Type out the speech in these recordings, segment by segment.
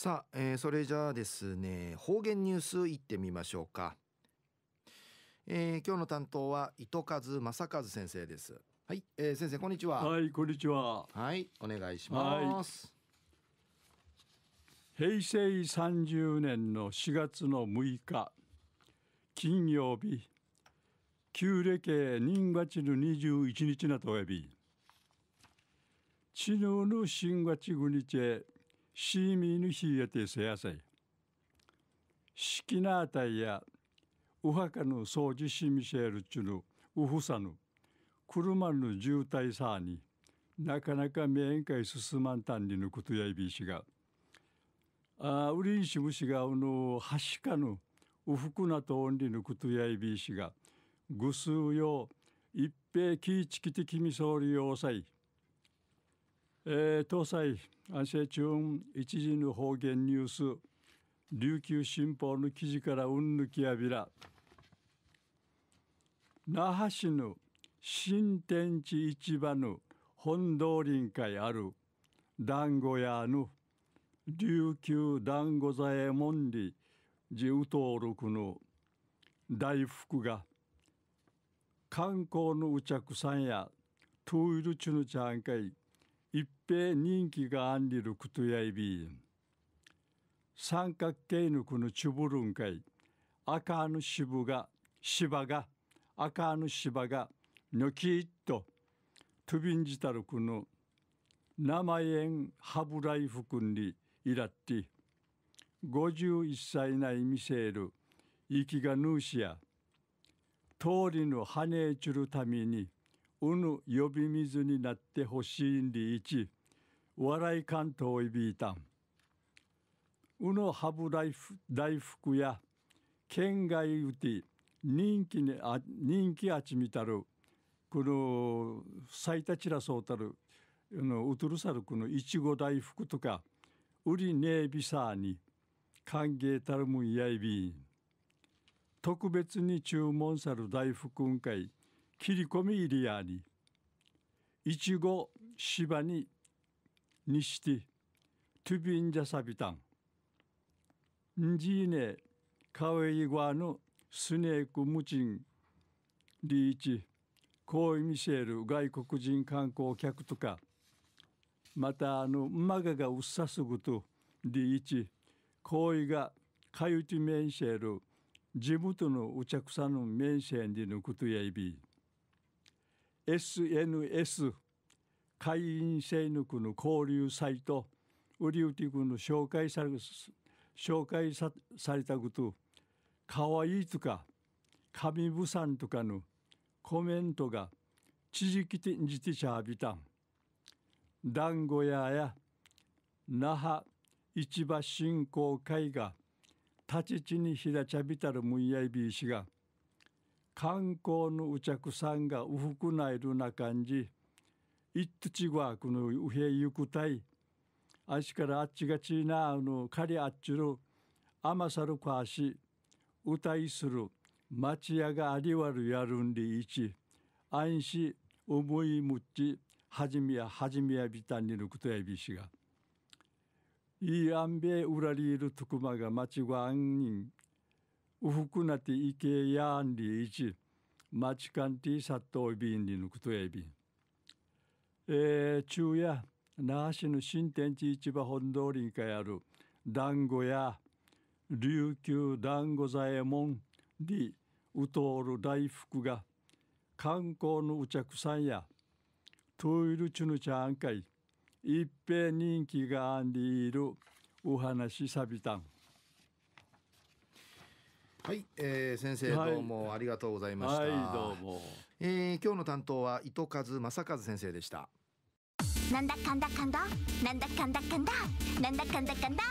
さあ、えー、それじゃあですね方言ニュースいってみましょうか、えー、今日の担当は糸数正和先生ですはい、えー、先生こんにちははいこんにちははいお願いします、平成三十年の四月の六日金曜日旧暦人月の二十一日なとえび地ぬぬ新月ぐにちシーミーヌヒーヤテセヤサイ。シキナータイやウハカの掃除シミシェルチュのウフサの車の渋滞さーになかなか面会進まんたんにのことやいびしが。あウリンシムシガウのハシカのウフクナトオンリのことやいびしが。ぐすうよ一平キーチキテキミソウリヨウサイ。えー、東西安政中一時の方言ニュース琉球新報の記事からうんぬきやびら那覇市の新天地市場の本堂林会ある団子屋の琉球団子座へ門里自由登録の大福が観光のうちゃくさんやトゥイルチュヌちゃんかい一平人気があんりることやいび三角形のこのちぶるんかい赤の芝が芝が赤の芝がのきっとトゥビンジタルこの生ンハブライフ君にいらって十一歳な内見せる息がぬうしや通りの羽へちるためにうぬ呼び水になってほしいんりいち笑い関東いびいたんうぬハブ大福や県外うて人気にあ人気あちみたるこの咲いたちらそうたるうとるさるこのいちご大福とかうりねえびさに歓迎たるむいやいびん特別に注文さる大福んかい切り込み入りやり、いちご芝ににしてトゥビンジャサビタンんじいねかわいいわのスネークムチンリーチこうい見せる外国人観光客とかまたあのマガがうっさすぐとリーチこういがかゆてめんせる地元のおくさんの面線でのことやいび SNS 会員制の国の交流サイトウリウティ君の紹介され紹介さされたことかわいいとか神ぶさんとかのコメントが知事きてんじてしゃびたん団子屋や那覇市場振興会が立ち地にひらちゃびたるむいやいびいしが観光のうちゃくさんがうふくないるな感じ。いっとちわくのうへゆくたい。あしからあっちがちなあのかりあっちる。あまさるかし。うたいする。まちやがありわるやるんりいち。あ安心思いむっち。はじみやはじみやびたにぬくとやびしが。いいあんべうらりいるとくまがまちごあんにんうふくなていけやんりいちまちかんていさっといびんりヌクトエビン。えー、中夜那覇市の新天地市場本通りにかやる団子や琉球団子座右衛門でうとる大福が観光のうちゃくさんやトイルチュヌチャンカイ一平人気があんでいるお話さびたん。はい、えー、先生どうもありがとうございました。はいはい、どうも。えー、今日の担当は糸数正和先生でした。なんだかんだかんだ、なんだかんだかんだ、なんだかんだかんだ。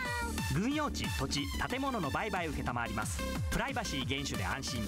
軍用地、土地、建物の売買を承ります。プライバシー厳守で安心。